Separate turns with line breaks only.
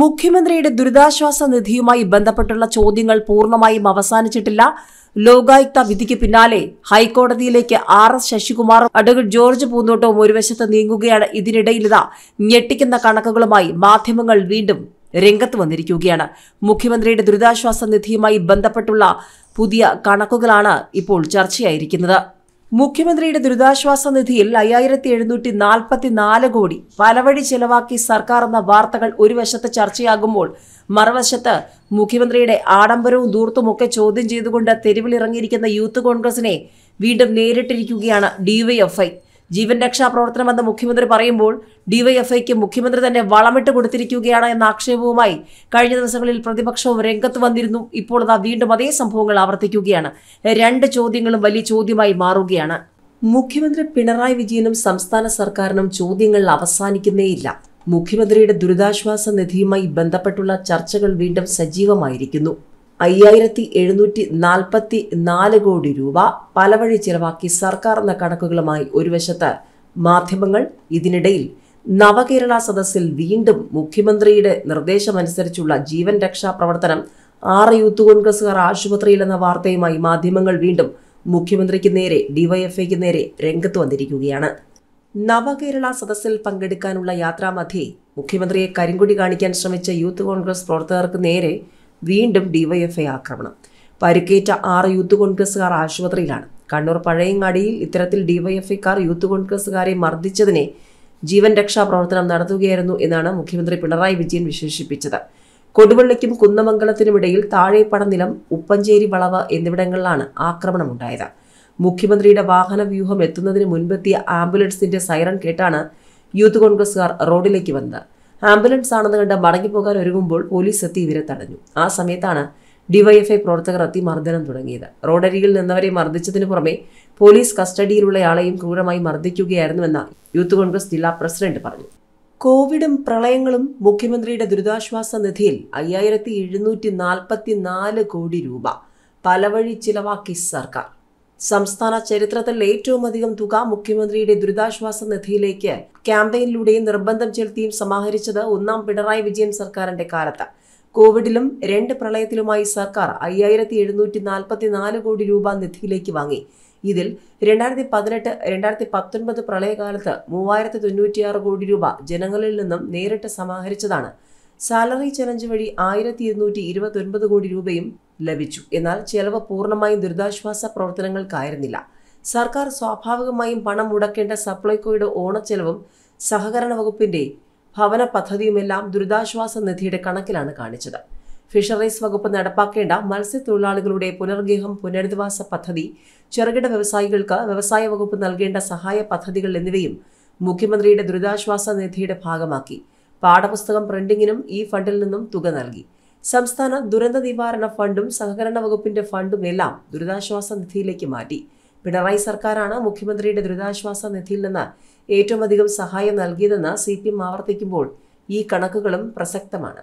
മുഖ്യമന്ത്രിയുടെ ദുരിതാശ്വാസ നിധിയുമായി ബന്ധപ്പെട്ടുള്ള ചോദ്യങ്ങൾ പൂർണ്ണമായും അവസാനിച്ചിട്ടില്ല ലോകായുക്ത വിധിക്ക് പിന്നാലെ ഹൈക്കോടതിയിലേക്ക് ആർ എസ് ശശികുമാറും അഡ്വക്കേറ്റ് ജോർജ് പൂന്തോട്ടവും ഒരു വശത്ത് നീങ്ങുകയാണ് ഇതിനിടയിലത ഞെട്ടിക്കുന്ന കണക്കുകളുമായി മാധ്യമങ്ങൾ വീണ്ടും രംഗത്ത് വന്നിരിക്കുകയാണ് മുഖ്യമന്ത്രിയുടെ ദുരിതാശ്വാസ നിധിയുമായി ബന്ധപ്പെട്ടുള്ള പുതിയ കണക്കുകളാണ് ഇപ്പോൾ ചർച്ചയായിരിക്കുന്നത് മുഖ്യമന്ത്രിയുടെ ദുരിതാശ്വാസ നിധിയിൽ അയ്യായിരത്തി എഴുന്നൂറ്റി നാൽപ്പത്തി നാല് കോടി പലവഴി ചെലവാക്കി സർക്കാർ എന്ന വാർത്തകൾ ഒരു വശത്ത് ചർച്ചയാകുമ്പോൾ മറുവശത്ത് മുഖ്യമന്ത്രിയുടെ ആഡംബരവും ദൂർത്തുമൊക്കെ ചോദ്യം ചെയ്തുകൊണ്ട് തെരുവിലിറങ്ങിയിരിക്കുന്ന യൂത്ത് കോൺഗ്രസിനെ വീണ്ടും നേരിട്ടിരിക്കുകയാണ് ഡിവൈഎഫ്ഐ ജീവൻ രക്ഷാ പ്രവർത്തനമെന്ന് മുഖ്യമന്ത്രി പറയുമ്പോൾ ഡിവൈഎഫ്ഐക്ക് മുഖ്യമന്ത്രി തന്നെ വളമിട്ട് കൊടുത്തിരിക്കുകയാണ് എന്ന ആക്ഷേപവുമായി കഴിഞ്ഞ ദിവസങ്ങളിൽ പ്രതിപക്ഷവും രംഗത്ത് വന്നിരുന്നു ഇപ്പോൾ അതാ വീണ്ടും അതേ സംഭവങ്ങൾ ആവർത്തിക്കുകയാണ് രണ്ട് ചോദ്യങ്ങളും വലിയ ചോദ്യമായി മാറുകയാണ് മുഖ്യമന്ത്രി പിണറായി വിജയനും സംസ്ഥാന സർക്കാരിനും ചോദ്യങ്ങൾ അവസാനിക്കുന്നേയില്ല മുഖ്യമന്ത്രിയുടെ ദുരിതാശ്വാസ നിധിയുമായി ബന്ധപ്പെട്ടുള്ള ചർച്ചകൾ വീണ്ടും സജീവമായിരിക്കുന്നു അയ്യായിരത്തി എഴുന്നൂറ്റി നാൽപ്പത്തി നാല് കോടി രൂപ പലവഴി ചിലവാക്കി സർക്കാർ എന്ന കണക്കുകളുമായി ഒരു വശത്ത് മാധ്യമങ്ങൾ ഇതിനിടയിൽ നവകേരള സദസ്സിൽ വീണ്ടും മുഖ്യമന്ത്രിയുടെ നിർദ്ദേശമനുസരിച്ചുള്ള ജീവൻ രക്ഷാ പ്രവർത്തനം ആറ് യൂത്ത് കോൺഗ്രസുകാർ ആശുപത്രിയിലെന്ന വാർത്തയുമായി മാധ്യമങ്ങൾ വീണ്ടും മുഖ്യമന്ത്രിക്ക് നേരെ ഡിവൈഎഫ്ഐക്ക് നേരെ രംഗത്ത് വന്നിരിക്കുകയാണ് നവകേരള സദസ്സിൽ പങ്കെടുക്കാനുള്ള യാത്രാമധ്യേ മുഖ്യമന്ത്രിയെ കരിങ്കൊടി കാണിക്കാൻ ശ്രമിച്ച യൂത്ത് കോൺഗ്രസ് പ്രവർത്തകർക്ക് നേരെ വീണ്ടും ഡിവൈഎഫ്ഐ ആക്രമണം പരിക്കേറ്റ ആറ് യൂത്ത് കോൺഗ്രസുകാർ ആശുപത്രിയിലാണ് കണ്ണൂർ പഴയങ്ങാടിയിൽ ഇത്തരത്തിൽ ഡിവൈഎഫ്ഐക്കാർ യൂത്ത് കോൺഗ്രസുകാരെ മർദ്ദിച്ചതിനെ ജീവൻ രക്ഷാ പ്രവർത്തനം നടത്തുകയായിരുന്നു എന്നാണ് മുഖ്യമന്ത്രി പിണറായി വിജയൻ വിശേഷിപ്പിച്ചത് കൊടുവള്ളിക്കും കുന്നമംഗലത്തിനുമിടയിൽ താഴെപ്പടനിലം ഉപ്പഞ്ചേരി വളവ് എന്നിവിടങ്ങളിലാണ് ആക്രമണമുണ്ടായത് മുഖ്യമന്ത്രിയുടെ വാഹന വ്യൂഹം എത്തുന്നതിന് മുൻപെത്തിയ ആംബുലൻസിന്റെ സൈറൺ കേട്ടാണ് യൂത്ത് കോൺഗ്രസുകാർ റോഡിലേക്ക് വന്നത് ആംബുലൻസ് ആണെന്ന് കണ്ട് മടങ്ങിപ്പോകാൻ ഒരുങ്ങുമ്പോൾ പോലീസ് എത്തി ഇവരെ തടഞ്ഞു ആ സമയത്താണ് ഡിവൈഎഫ്ഐ പ്രവർത്തകർ എത്തി മർദ്ദനം തുടങ്ങിയത് റോഡരികിൽ നിന്നവരെ മർദ്ദിച്ചതിനു പുറമെ പോലീസ് കസ്റ്റഡിയിലുള്ളയാളെയും ക്രൂരമായി മർദ്ദിക്കുകയായിരുന്നുവെന്ന് യൂത്ത് കോൺഗ്രസ് ജില്ലാ പ്രസിഡന്റ് പറഞ്ഞു കോവിഡും പ്രളയങ്ങളും മുഖ്യമന്ത്രിയുടെ ദുരിതാശ്വാസ നിധിയിൽ അയ്യായിരത്തി എഴുന്നൂറ്റി നാൽപ്പത്തി നാല് കോടി രൂപ പലവഴി ചിലവാക്കി സർക്കാർ സംസ്ഥാന ചരിത്രത്തിൽ ഏറ്റവുമധികം തുക മുഖ്യമന്ത്രിയുടെ ദുരിതാശ്വാസ നിധിയിലേക്ക് ക്യാമ്പയിനിലൂടെയും നിർബന്ധം ചെലുത്തിയും സമാഹരിച്ചത് ഒന്നാം പിണറായി വിജയൻ സർക്കാരിന്റെ കാലത്ത് കോവിഡിലും രണ്ട് പ്രളയത്തിലുമായി സർക്കാർ അയ്യായിരത്തി എഴുന്നൂറ്റി നാൽപ്പത്തി നാല് കോടി രൂപ നിധിയിലേക്ക് വാങ്ങി ഇതിൽ രണ്ടായിരത്തി പതിനെട്ട് രണ്ടായിരത്തി പത്തൊൻപത് പ്രളയകാലത്ത് മൂവായിരത്തി തൊണ്ണൂറ്റിയാറ് കോടി രൂപ ജനങ്ങളിൽ നിന്നും നേരിട്ട് സമാഹരിച്ചതാണ് സാലറി ചലഞ്ച് വഴി ആയിരത്തി ഇരുന്നൂറ്റി ഇരുപത്തൊൻപത് കോടി രൂപയും ലഭിച്ചു എന്നാൽ ചെലവ് പൂർണ്ണമായും ദുരിതാശ്വാസ പ്രവർത്തനങ്ങൾക്കായിരുന്നില്ല സർക്കാർ സ്വാഭാവികമായും പണം മുടക്കേണ്ട സപ്ലൈകോയുടെ ഓണച്ചെലവും സഹകരണ വകുപ്പിന്റെ ഭവന പദ്ധതിയുമെല്ലാം ദുരിതാശ്വാസ നിധിയുടെ കണക്കിലാണ് കാണിച്ചത് ഫിഷറീസ് വകുപ്പ് നടപ്പാക്കേണ്ട മത്സ്യത്തൊഴിലാളികളുടെ പുനർഗേഹം പുനരധിവാസ പദ്ധതി ചെറുകിട വ്യവസായികൾക്ക് വ്യവസായ വകുപ്പ് നൽകേണ്ട സഹായ പദ്ധതികൾ എന്നിവയും മുഖ്യമന്ത്രിയുടെ ദുരിതാശ്വാസ നിധിയുടെ ഭാഗമാക്കി പാഠപുസ്തകം പ്രിന്റിങ്ങിനും ഈ ഫണ്ടിൽ നിന്നും തുക നൽകി സംസ്ഥാന ദുരന്ത നിവാരണ ഫണ്ടും സഹകരണ വകുപ്പിന്റെ ഫണ്ടും എല്ലാം ദുരിതാശ്വാസ നിധിയിലേക്ക് മാറ്റി പിണറായി സർക്കാരാണ് മുഖ്യമന്ത്രിയുടെ ദുരിതാശ്വാസ നിധിയിൽ നിന്ന് ഏറ്റവും അധികം സഹായം നൽകിയതെന്ന് സി പി എം ആവർത്തിക്കുമ്പോൾ ഈ കണക്കുകളും പ്രസക്തമാണ്